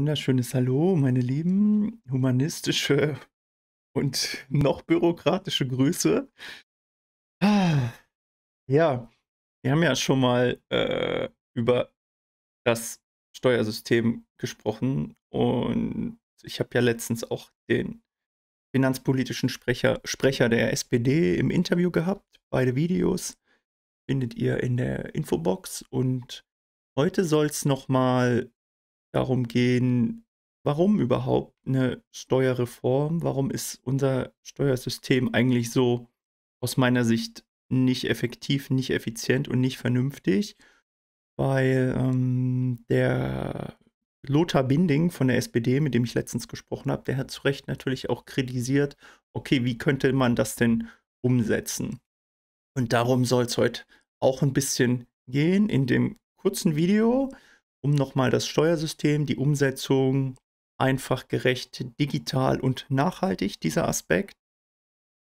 wunderschönes Hallo, meine lieben humanistische und noch bürokratische Grüße. Ah, ja, wir haben ja schon mal äh, über das Steuersystem gesprochen und ich habe ja letztens auch den finanzpolitischen Sprecher, Sprecher der SPD im Interview gehabt. Beide Videos findet ihr in der Infobox und heute soll es nochmal darum gehen, warum überhaupt eine Steuerreform, warum ist unser Steuersystem eigentlich so aus meiner Sicht nicht effektiv, nicht effizient und nicht vernünftig, weil ähm, der Lothar Binding von der SPD, mit dem ich letztens gesprochen habe, der hat zu Recht natürlich auch kritisiert, okay, wie könnte man das denn umsetzen? Und darum soll es heute auch ein bisschen gehen in dem kurzen Video um nochmal das Steuersystem, die Umsetzung einfach, gerecht, digital und nachhaltig, dieser Aspekt.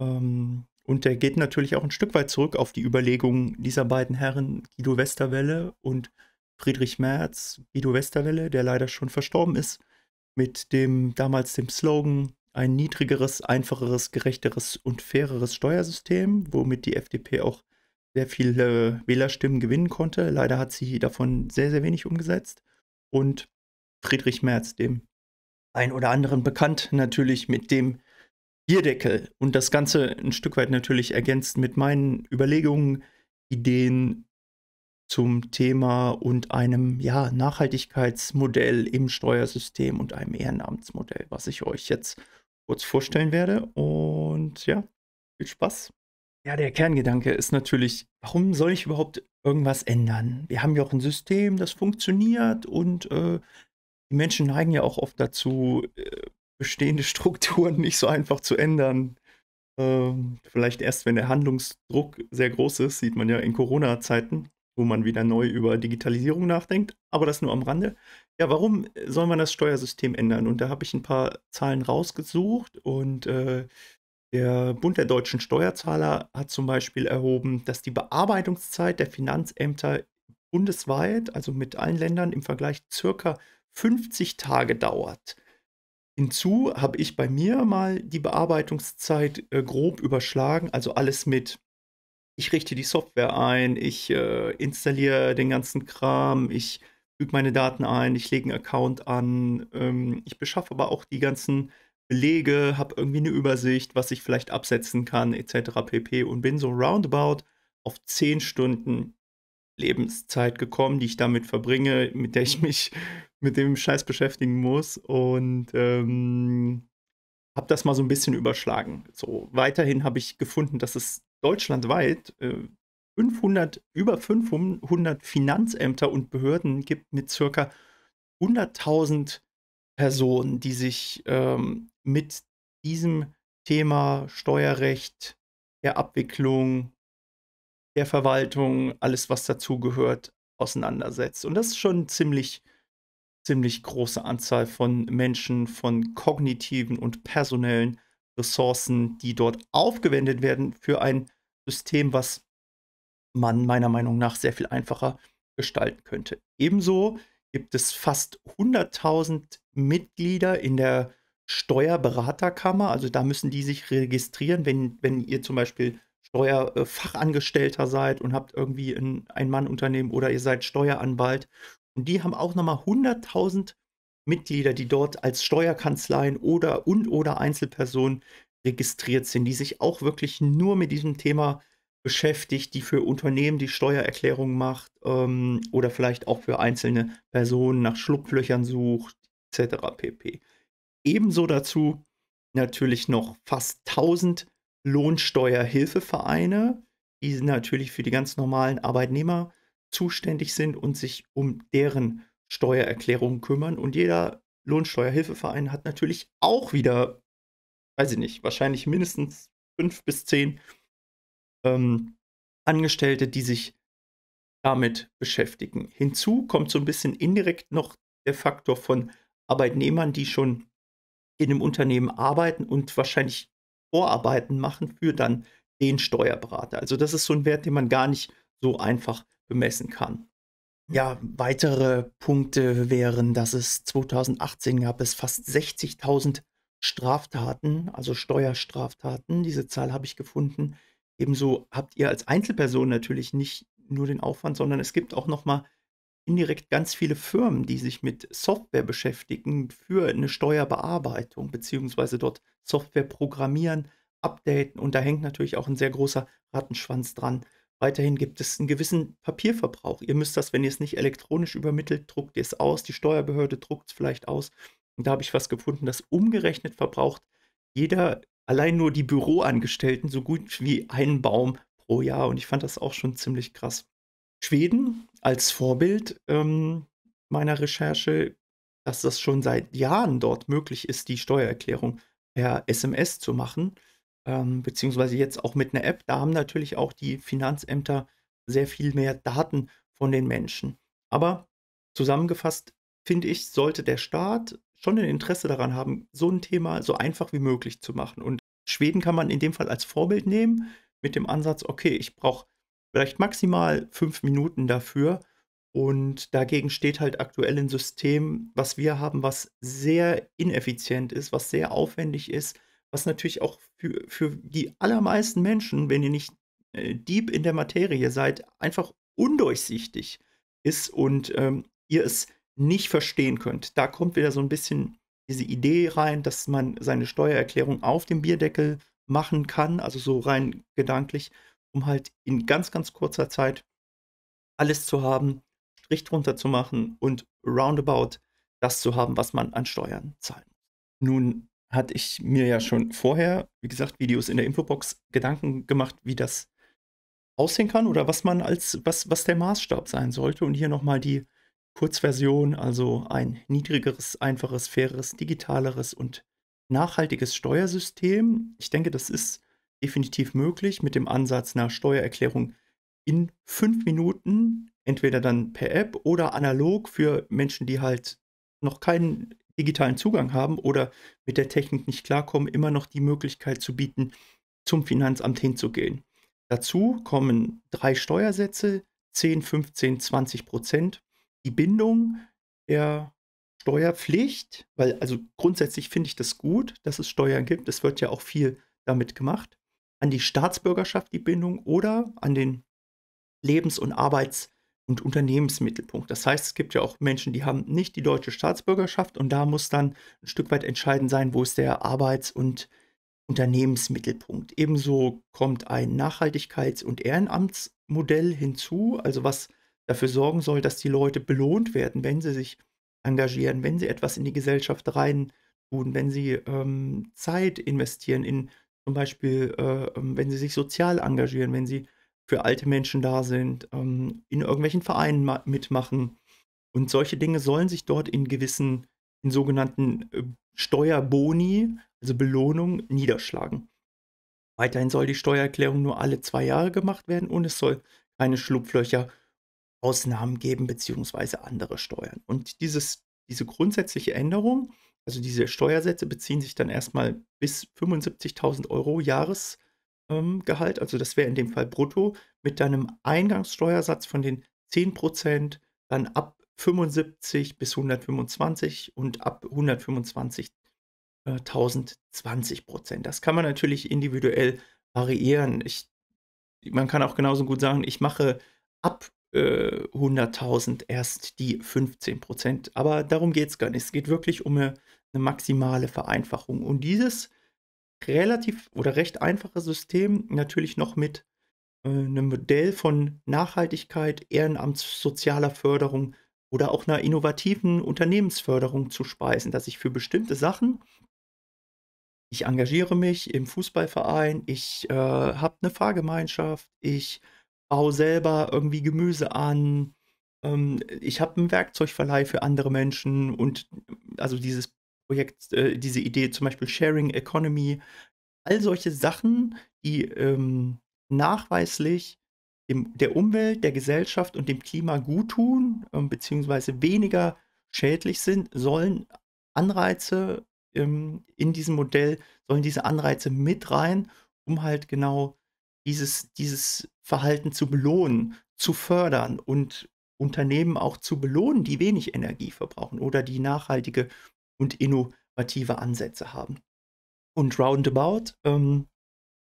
Ähm, und der geht natürlich auch ein Stück weit zurück auf die Überlegungen dieser beiden Herren, Guido Westerwelle und Friedrich Merz. Guido Westerwelle, der leider schon verstorben ist, mit dem damals dem Slogan ein niedrigeres, einfacheres, gerechteres und faireres Steuersystem, womit die FDP auch sehr viele Wählerstimmen gewinnen konnte. Leider hat sie davon sehr, sehr wenig umgesetzt. Und Friedrich Merz, dem ein oder anderen bekannt, natürlich mit dem Bierdeckel. Und das Ganze ein Stück weit natürlich ergänzt mit meinen Überlegungen, Ideen zum Thema und einem ja, Nachhaltigkeitsmodell im Steuersystem und einem Ehrenamtsmodell, was ich euch jetzt kurz vorstellen werde. Und ja, viel Spaß ja, der Kerngedanke ist natürlich, warum soll ich überhaupt irgendwas ändern? Wir haben ja auch ein System, das funktioniert und äh, die Menschen neigen ja auch oft dazu, äh, bestehende Strukturen nicht so einfach zu ändern. Ähm, vielleicht erst, wenn der Handlungsdruck sehr groß ist, sieht man ja in Corona-Zeiten, wo man wieder neu über Digitalisierung nachdenkt, aber das nur am Rande. Ja, warum soll man das Steuersystem ändern? Und da habe ich ein paar Zahlen rausgesucht und äh, der Bund der deutschen Steuerzahler hat zum Beispiel erhoben, dass die Bearbeitungszeit der Finanzämter bundesweit, also mit allen Ländern im Vergleich, circa 50 Tage dauert. Hinzu habe ich bei mir mal die Bearbeitungszeit äh, grob überschlagen, also alles mit. Ich richte die Software ein, ich äh, installiere den ganzen Kram, ich füge meine Daten ein, ich lege einen Account an, ähm, ich beschaffe aber auch die ganzen Belege, habe irgendwie eine Übersicht, was ich vielleicht absetzen kann, etc. pp. Und bin so roundabout auf 10 Stunden Lebenszeit gekommen, die ich damit verbringe, mit der ich mich mit dem Scheiß beschäftigen muss. Und ähm, habe das mal so ein bisschen überschlagen. So, weiterhin habe ich gefunden, dass es deutschlandweit äh, 500, über 500 Finanzämter und Behörden gibt mit circa 100.000 Personen, die sich ähm, mit diesem Thema Steuerrecht, der Abwicklung, der Verwaltung, alles was dazugehört, auseinandersetzt. Und das ist schon ziemlich ziemlich große Anzahl von Menschen, von kognitiven und personellen Ressourcen, die dort aufgewendet werden für ein System, was man meiner Meinung nach sehr viel einfacher gestalten könnte. Ebenso gibt es fast 100.000 Mitglieder in der Steuerberaterkammer. Also da müssen die sich registrieren, wenn, wenn ihr zum Beispiel Steuerfachangestellter seid und habt irgendwie ein Ein-Mann-Unternehmen oder ihr seid Steueranwalt. Und die haben auch nochmal 100.000 Mitglieder, die dort als Steuerkanzleien oder und oder Einzelpersonen registriert sind, die sich auch wirklich nur mit diesem Thema beschäftigt, die für Unternehmen die Steuererklärung macht ähm, oder vielleicht auch für einzelne Personen nach Schlupflöchern sucht etc. pp. Ebenso dazu natürlich noch fast 1000 Lohnsteuerhilfevereine, die natürlich für die ganz normalen Arbeitnehmer zuständig sind und sich um deren Steuererklärungen kümmern. Und jeder Lohnsteuerhilfeverein hat natürlich auch wieder, weiß ich nicht, wahrscheinlich mindestens fünf bis zehn ähm, Angestellte, die sich damit beschäftigen. Hinzu kommt so ein bisschen indirekt noch der Faktor von Arbeitnehmern, die schon in einem Unternehmen arbeiten und wahrscheinlich Vorarbeiten machen für dann den Steuerberater. Also das ist so ein Wert, den man gar nicht so einfach bemessen kann. Ja, weitere Punkte wären, dass es 2018 gab es fast 60.000 Straftaten, also Steuerstraftaten. Diese Zahl habe ich gefunden. Ebenso habt ihr als Einzelperson natürlich nicht nur den Aufwand, sondern es gibt auch noch mal indirekt ganz viele Firmen, die sich mit Software beschäftigen für eine Steuerbearbeitung, beziehungsweise dort Software programmieren, updaten. Und da hängt natürlich auch ein sehr großer Rattenschwanz dran. Weiterhin gibt es einen gewissen Papierverbrauch. Ihr müsst das, wenn ihr es nicht elektronisch übermittelt, druckt ihr es aus. Die Steuerbehörde druckt es vielleicht aus. Und da habe ich was gefunden, das umgerechnet verbraucht jeder, allein nur die Büroangestellten, so gut wie einen Baum pro Jahr. Und ich fand das auch schon ziemlich krass. Schweden als Vorbild ähm, meiner Recherche, dass das schon seit Jahren dort möglich ist, die Steuererklärung per SMS zu machen, ähm, beziehungsweise jetzt auch mit einer App. Da haben natürlich auch die Finanzämter sehr viel mehr Daten von den Menschen. Aber zusammengefasst finde ich, sollte der Staat schon ein Interesse daran haben, so ein Thema so einfach wie möglich zu machen. Und Schweden kann man in dem Fall als Vorbild nehmen mit dem Ansatz, okay, ich brauche vielleicht maximal fünf Minuten dafür. Und dagegen steht halt aktuell ein System, was wir haben, was sehr ineffizient ist, was sehr aufwendig ist, was natürlich auch für, für die allermeisten Menschen, wenn ihr nicht äh, deep in der Materie seid, einfach undurchsichtig ist und ähm, ihr es nicht verstehen könnt. Da kommt wieder so ein bisschen diese Idee rein, dass man seine Steuererklärung auf dem Bierdeckel machen kann, also so rein gedanklich um halt in ganz, ganz kurzer Zeit alles zu haben, Strich drunter zu machen und roundabout das zu haben, was man an Steuern zahlen muss. Nun hatte ich mir ja schon vorher, wie gesagt, Videos in der Infobox Gedanken gemacht, wie das aussehen kann oder was man als, was, was der Maßstab sein sollte. Und hier nochmal die Kurzversion, also ein niedrigeres, einfaches, faireres, digitaleres und nachhaltiges Steuersystem. Ich denke, das ist definitiv möglich mit dem Ansatz einer Steuererklärung in fünf Minuten, entweder dann per App oder analog für Menschen, die halt noch keinen digitalen Zugang haben oder mit der Technik nicht klarkommen, immer noch die Möglichkeit zu bieten, zum Finanzamt hinzugehen. Dazu kommen drei Steuersätze, 10, 15, 20 Prozent. Die Bindung der Steuerpflicht, weil also grundsätzlich finde ich das gut, dass es Steuern gibt. Es wird ja auch viel damit gemacht an die Staatsbürgerschaft die Bindung oder an den Lebens- und Arbeits- und Unternehmensmittelpunkt. Das heißt, es gibt ja auch Menschen, die haben nicht die deutsche Staatsbürgerschaft und da muss dann ein Stück weit entscheidend sein, wo ist der Arbeits- und Unternehmensmittelpunkt. Ebenso kommt ein Nachhaltigkeits- und Ehrenamtsmodell hinzu, also was dafür sorgen soll, dass die Leute belohnt werden, wenn sie sich engagieren, wenn sie etwas in die Gesellschaft rein tun, wenn sie ähm, Zeit investieren in zum Beispiel, äh, ähm, wenn sie sich sozial engagieren, wenn sie für alte Menschen da sind, ähm, in irgendwelchen Vereinen mitmachen. Und solche Dinge sollen sich dort in gewissen, in sogenannten äh, Steuerboni, also Belohnung, niederschlagen. Weiterhin soll die Steuererklärung nur alle zwei Jahre gemacht werden und es soll keine Schlupflöcher, Ausnahmen geben beziehungsweise andere Steuern. Und dieses, diese grundsätzliche Änderung also diese Steuersätze beziehen sich dann erstmal bis 75.000 Euro Jahresgehalt, ähm, also das wäre in dem Fall brutto, mit deinem Eingangssteuersatz von den 10%, dann ab 75 bis 125 und ab 125 äh, 1020 Prozent. Das kann man natürlich individuell variieren. Ich, man kann auch genauso gut sagen, ich mache ab 100.000 äh, erst die 15 Prozent. Aber darum geht es gar nicht. Es geht wirklich um eine, eine maximale Vereinfachung. Und dieses relativ oder recht einfache System natürlich noch mit äh, einem Modell von Nachhaltigkeit, ehrenamtssozialer Förderung oder auch einer innovativen Unternehmensförderung zu speisen, dass ich für bestimmte Sachen, ich engagiere mich im Fußballverein, ich äh, habe eine Fahrgemeinschaft, ich baue selber irgendwie Gemüse an. Ähm, ich habe einen Werkzeugverleih für andere Menschen und also dieses Projekt, äh, diese Idee zum Beispiel Sharing Economy, all solche Sachen, die ähm, nachweislich dem, der Umwelt, der Gesellschaft und dem Klima gut tun, ähm, beziehungsweise weniger schädlich sind, sollen Anreize ähm, in diesem Modell, sollen diese Anreize mit rein, um halt genau dieses, dieses Verhalten zu belohnen, zu fördern und Unternehmen auch zu belohnen, die wenig Energie verbrauchen oder die nachhaltige und innovative Ansätze haben. Und roundabout ähm,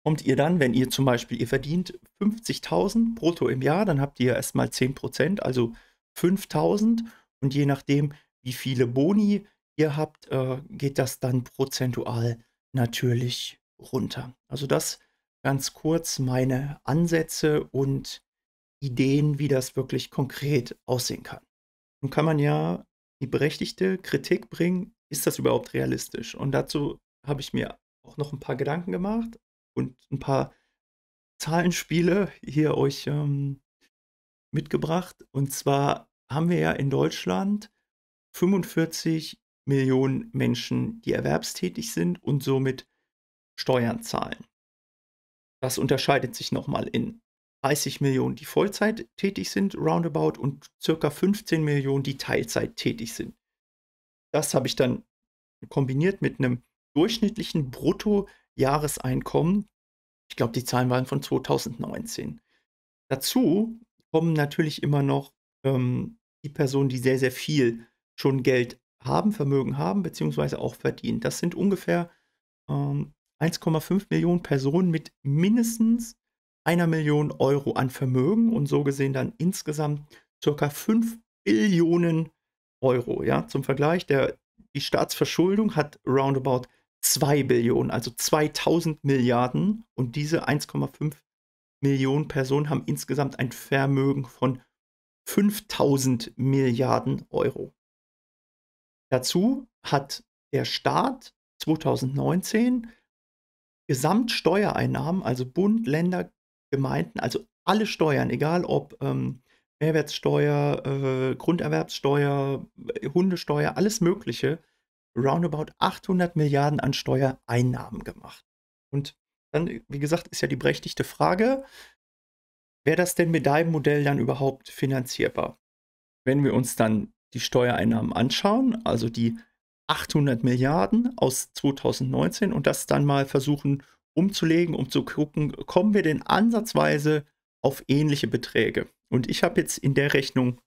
kommt ihr dann, wenn ihr zum Beispiel, ihr verdient 50.000 brutto im Jahr, dann habt ihr erstmal 10%, also 5.000 und je nachdem, wie viele Boni ihr habt, äh, geht das dann prozentual natürlich runter. Also das ist ganz kurz meine Ansätze und Ideen, wie das wirklich konkret aussehen kann. Nun kann man ja die berechtigte Kritik bringen, ist das überhaupt realistisch? Und dazu habe ich mir auch noch ein paar Gedanken gemacht und ein paar Zahlenspiele hier euch ähm, mitgebracht. Und zwar haben wir ja in Deutschland 45 Millionen Menschen, die erwerbstätig sind und somit Steuern zahlen. Das unterscheidet sich nochmal in 30 Millionen, die Vollzeit tätig sind, roundabout, und circa 15 Millionen, die Teilzeit tätig sind. Das habe ich dann kombiniert mit einem durchschnittlichen Bruttojahreseinkommen. Ich glaube, die Zahlen waren von 2019. Dazu kommen natürlich immer noch ähm, die Personen, die sehr, sehr viel schon Geld haben, Vermögen haben, beziehungsweise auch verdienen. Das sind ungefähr ähm, 1,5 Millionen Personen mit mindestens einer Million Euro an Vermögen und so gesehen dann insgesamt circa 5 Billionen Euro. Ja, zum Vergleich, der, die Staatsverschuldung hat roundabout 2 Billionen, also 2000 Milliarden und diese 1,5 Millionen Personen haben insgesamt ein Vermögen von 5000 Milliarden Euro. Dazu hat der Staat 2019 Gesamtsteuereinnahmen, also Bund, Länder, Gemeinden, also alle Steuern, egal ob ähm, Mehrwertsteuer, äh, Grunderwerbssteuer, äh, Hundesteuer, alles Mögliche, roundabout 800 Milliarden an Steuereinnahmen gemacht. Und dann, wie gesagt, ist ja die berechtigte Frage, wäre das denn mit deinem Modell dann überhaupt finanzierbar? Wenn wir uns dann die Steuereinnahmen anschauen, also die 800 Milliarden aus 2019 und das dann mal versuchen umzulegen, um zu gucken, kommen wir denn ansatzweise auf ähnliche Beträge. Und ich habe jetzt in der Rechnung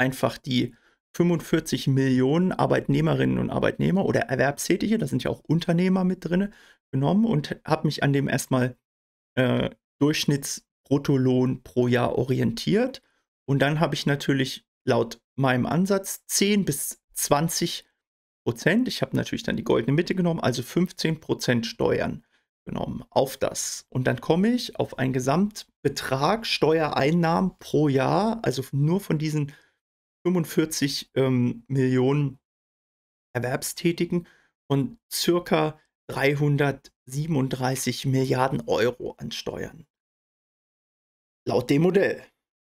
einfach die 45 Millionen Arbeitnehmerinnen und Arbeitnehmer oder Erwerbstätige, da sind ja auch Unternehmer mit drin, genommen und habe mich an dem erstmal äh, Durchschnittsbruttolohn pro Jahr orientiert. Und dann habe ich natürlich laut meinem Ansatz 10 bis 20 Prozent. Ich habe natürlich dann die goldene Mitte genommen, also 15 Prozent Steuern genommen auf das. Und dann komme ich auf einen Gesamtbetrag Steuereinnahmen pro Jahr, also nur von diesen 45 ähm, Millionen Erwerbstätigen von circa 337 Milliarden Euro an Steuern. Laut dem Modell.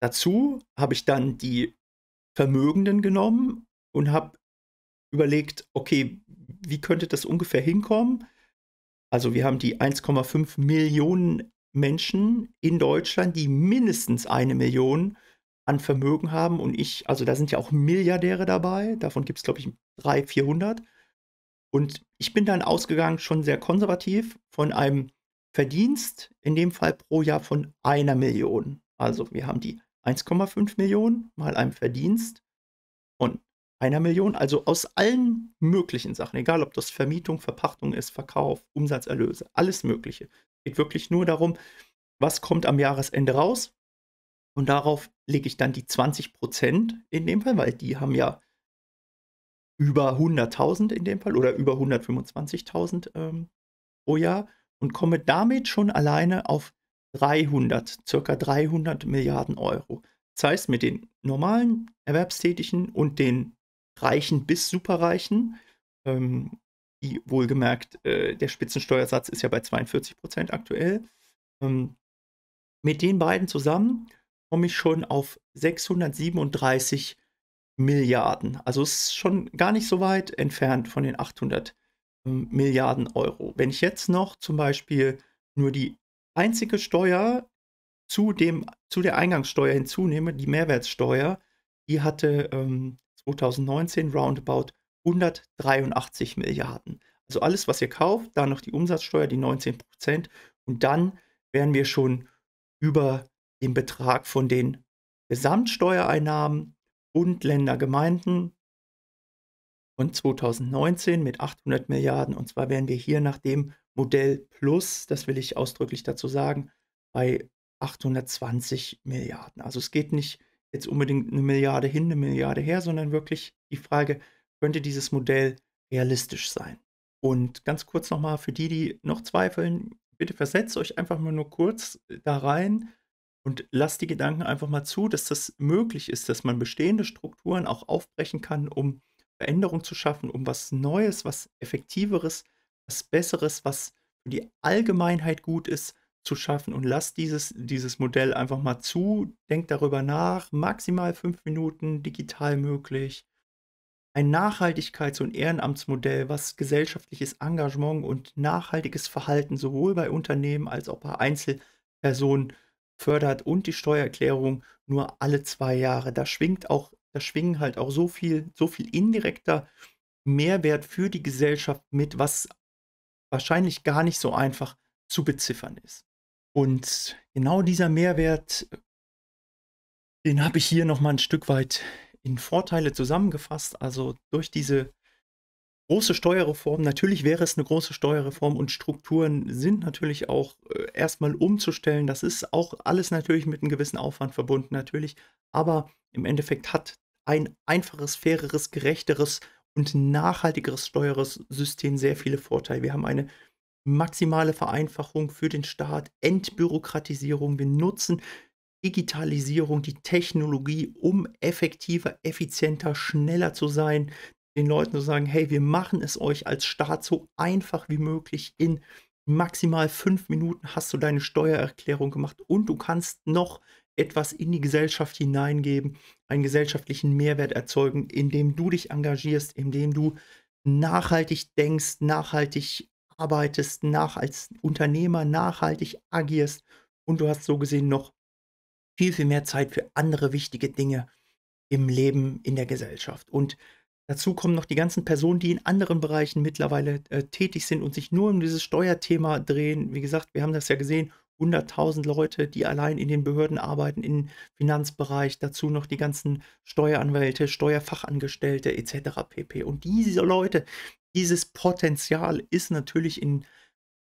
Dazu habe ich dann die Vermögenden genommen und habe überlegt, okay, wie könnte das ungefähr hinkommen? Also wir haben die 1,5 Millionen Menschen in Deutschland, die mindestens eine Million an Vermögen haben. Und ich, also da sind ja auch Milliardäre dabei. Davon gibt es, glaube ich, 300, 400. Und ich bin dann ausgegangen, schon sehr konservativ, von einem Verdienst, in dem Fall pro Jahr von einer Million. Also wir haben die 1,5 Millionen mal einem Verdienst und einer Million, also aus allen möglichen Sachen, egal ob das Vermietung, Verpachtung ist, Verkauf, Umsatzerlöse, alles Mögliche. Es geht wirklich nur darum, was kommt am Jahresende raus und darauf lege ich dann die 20 Prozent in dem Fall, weil die haben ja über 100.000 in dem Fall oder über 125.000 ähm, pro Jahr und komme damit schon alleine auf 300, circa 300 Milliarden Euro. Das heißt, mit den normalen Erwerbstätigen und den Reichen bis Superreichen. Ähm, die wohlgemerkt, äh, der Spitzensteuersatz ist ja bei 42 Prozent aktuell. Ähm, mit den beiden zusammen komme ich schon auf 637 Milliarden. Also es ist schon gar nicht so weit entfernt von den 800 ähm, Milliarden Euro. Wenn ich jetzt noch zum Beispiel nur die einzige Steuer zu, dem, zu der Eingangssteuer hinzunehme, die Mehrwertsteuer, die hatte ähm, 2019 roundabout 183 Milliarden. Also alles, was ihr kauft, dann noch die Umsatzsteuer, die 19 Prozent und dann wären wir schon über den Betrag von den Gesamtsteuereinnahmen und Länder, Gemeinden von 2019 mit 800 Milliarden. Und zwar wären wir hier nach dem Modell Plus, das will ich ausdrücklich dazu sagen, bei 820 Milliarden. Also es geht nicht jetzt unbedingt eine Milliarde hin, eine Milliarde her, sondern wirklich die Frage, könnte dieses Modell realistisch sein? Und ganz kurz nochmal für die, die noch zweifeln, bitte versetzt euch einfach mal nur kurz äh, da rein und lasst die Gedanken einfach mal zu, dass das möglich ist, dass man bestehende Strukturen auch aufbrechen kann, um Veränderung zu schaffen, um was Neues, was Effektiveres, was Besseres, was für die Allgemeinheit gut ist, zu schaffen und lasst dieses, dieses Modell einfach mal zu, denkt darüber nach, maximal fünf Minuten digital möglich. Ein Nachhaltigkeits- und Ehrenamtsmodell, was gesellschaftliches Engagement und nachhaltiges Verhalten sowohl bei Unternehmen als auch bei Einzelpersonen fördert und die Steuererklärung nur alle zwei Jahre. Da schwingt auch, da schwingen halt auch so viel, so viel indirekter Mehrwert für die Gesellschaft mit, was wahrscheinlich gar nicht so einfach zu beziffern ist. Und genau dieser Mehrwert, den habe ich hier nochmal ein Stück weit in Vorteile zusammengefasst. Also durch diese große Steuerreform, natürlich wäre es eine große Steuerreform und Strukturen sind natürlich auch äh, erstmal umzustellen. Das ist auch alles natürlich mit einem gewissen Aufwand verbunden, natürlich. Aber im Endeffekt hat ein einfaches, faireres, gerechteres und nachhaltigeres Steuersystem sehr viele Vorteile. Wir haben eine maximale Vereinfachung für den Staat, Entbürokratisierung. Wir nutzen Digitalisierung, die Technologie, um effektiver, effizienter, schneller zu sein, den Leuten zu sagen, hey, wir machen es euch als Staat so einfach wie möglich. In maximal fünf Minuten hast du deine Steuererklärung gemacht und du kannst noch etwas in die Gesellschaft hineingeben, einen gesellschaftlichen Mehrwert erzeugen, indem du dich engagierst, indem du nachhaltig denkst, nachhaltig arbeitest, nach als Unternehmer nachhaltig agierst und du hast so gesehen noch viel, viel mehr Zeit für andere wichtige Dinge im Leben, in der Gesellschaft. Und dazu kommen noch die ganzen Personen, die in anderen Bereichen mittlerweile äh, tätig sind und sich nur um dieses Steuerthema drehen. Wie gesagt, wir haben das ja gesehen, 100.000 Leute, die allein in den Behörden arbeiten, im Finanzbereich, dazu noch die ganzen Steueranwälte, Steuerfachangestellte etc. pp. Und diese Leute, dieses Potenzial ist natürlich in,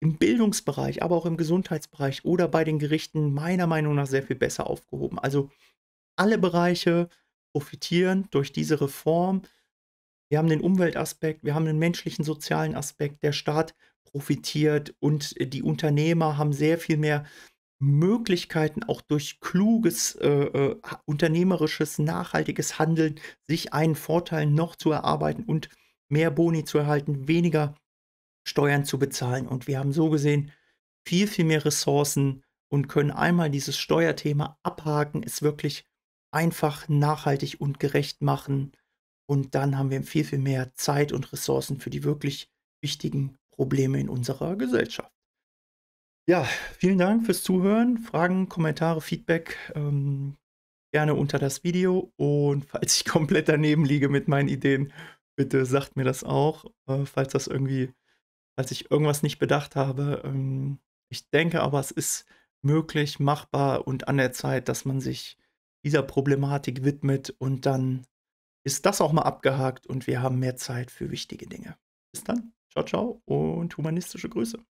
im Bildungsbereich, aber auch im Gesundheitsbereich oder bei den Gerichten meiner Meinung nach sehr viel besser aufgehoben. Also alle Bereiche profitieren durch diese Reform. Wir haben den Umweltaspekt, wir haben den menschlichen, sozialen Aspekt. Der Staat profitiert und die Unternehmer haben sehr viel mehr Möglichkeiten, auch durch kluges, äh, äh unternehmerisches, nachhaltiges Handeln sich einen Vorteil noch zu erarbeiten und zu mehr Boni zu erhalten, weniger Steuern zu bezahlen. Und wir haben so gesehen viel, viel mehr Ressourcen und können einmal dieses Steuerthema abhaken, es wirklich einfach, nachhaltig und gerecht machen. Und dann haben wir viel, viel mehr Zeit und Ressourcen für die wirklich wichtigen Probleme in unserer Gesellschaft. Ja, vielen Dank fürs Zuhören. Fragen, Kommentare, Feedback ähm, gerne unter das Video. Und falls ich komplett daneben liege mit meinen Ideen, bitte sagt mir das auch, äh, falls das irgendwie, falls ich irgendwas nicht bedacht habe. Ähm, ich denke aber, es ist möglich, machbar und an der Zeit, dass man sich dieser Problematik widmet und dann ist das auch mal abgehakt und wir haben mehr Zeit für wichtige Dinge. Bis dann. Ciao, ciao und humanistische Grüße.